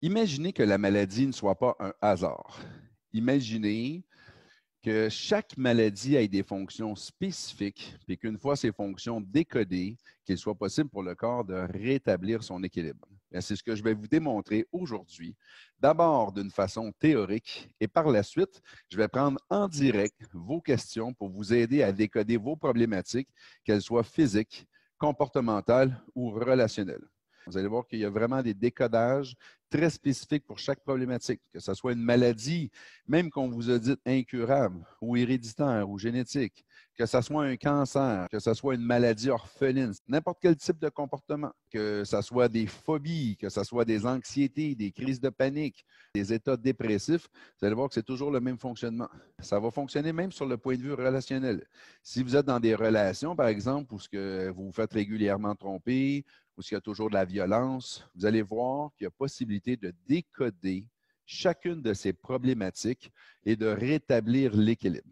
Imaginez que la maladie ne soit pas un hasard. Imaginez que chaque maladie ait des fonctions spécifiques, et qu'une fois ces fonctions décodées, qu'il soit possible pour le corps de rétablir son équilibre. C'est ce que je vais vous démontrer aujourd'hui, d'abord d'une façon théorique, et par la suite, je vais prendre en direct vos questions pour vous aider à décoder vos problématiques, qu'elles soient physiques, comportementales ou relationnelles. Vous allez voir qu'il y a vraiment des décodages très spécifique pour chaque problématique, que ce soit une maladie, même qu'on vous a dit incurable ou héréditaire ou génétique, que ce soit un cancer, que ce soit une maladie orpheline, n'importe quel type de comportement, que ce soit des phobies, que ce soit des anxiétés, des crises de panique, des états dépressifs, vous allez voir que c'est toujours le même fonctionnement. Ça va fonctionner même sur le point de vue relationnel. Si vous êtes dans des relations, par exemple, où ce que vous vous faites régulièrement tromper, où il y a toujours de la violence, vous allez voir qu'il y a possibilité de décoder chacune de ces problématiques et de rétablir l'équilibre.